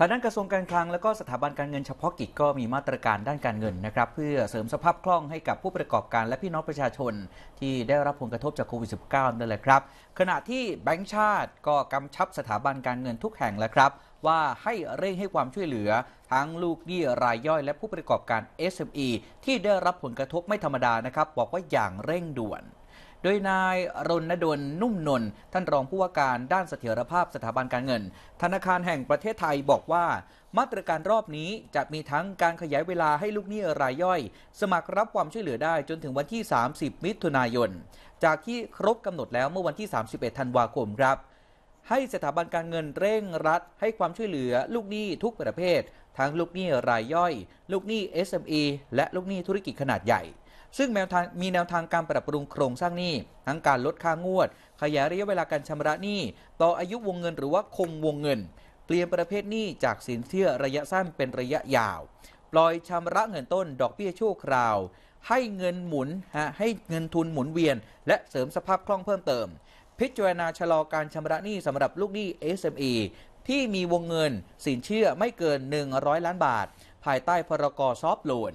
ทางด้านกระทรวงการคลังและก็สถาบันการเงินเฉพาะกิจก็มีมาตรการด้านการเงินนะครับเพื่อเสริมสภาพคล่องให้กับผู้ประกอบการและพี่น้องประชาชน ที่ได้รับผลกระทบจากโควิด -19 นั่นแหละครับ ขณะที่แบงก์ชาติก็กำชับสถาบันการเงินทุกแห่งแล้วครับว่าให้เร่งให้ความช่วยเหลือ ทั้งลูกหนี้รายย่อยและผู้ประกอบการ SME ที่ได้รับผลกระทบไม่ธรรมดานะครับบอกว่าอย่างเร่งด่วนโดยนายรณดลนุ่มนน ท่านรองผู้ว่าการด้านเสถียรภาพสถาบันการเงิน ธนาคารแห่งประเทศไทยบอกว่ามาตรการรอบนี้จะมีทั้งการขยายเวลาให้ลูกหนี้รายย่อย สมัครรับความช่วยเหลือได้จนถึงวันที่ 30 มิถุนายน จากที่ครบกำหนดแล้วเมื่อวันที่ 31 ธันวาคมครับ ให้สถาบันการเงินเร่งรัดให้ความช่วยเหลือ ลูกหนี้ทุกประเภททั้งลูกหนี้รายย่อย ลูกหนี้ SME และลูกหนี้ธุรกิจขนาดใหญ่ซึ่งมีแนวทางการปรับปรุงโครงสร้างหนี้ ทั้งการลดค่างวดขยายระยะเวลาการชำระหนี้ ต่ออายุวงเงินหรือว่าคงวงเงิน เปลี่ยนประเภทหนี้จากสินเชื่อระยะสั้นเป็นระยะยาว ปล่อยชำระเงินต้นดอกเบี้ยชั่วคราวให้เงินหมุนฮะให้เงินทุนหมุนเวียน และเสริมสภาพคล่องเพิ่มเติมพิจารณาชะลอการชำระหนี้สำหรับลูกหนี้ SME ที่มีวงเงินสินเชื่อไม่เกิน 100 ล้านบาท ภายใต้พรกซอฟโลน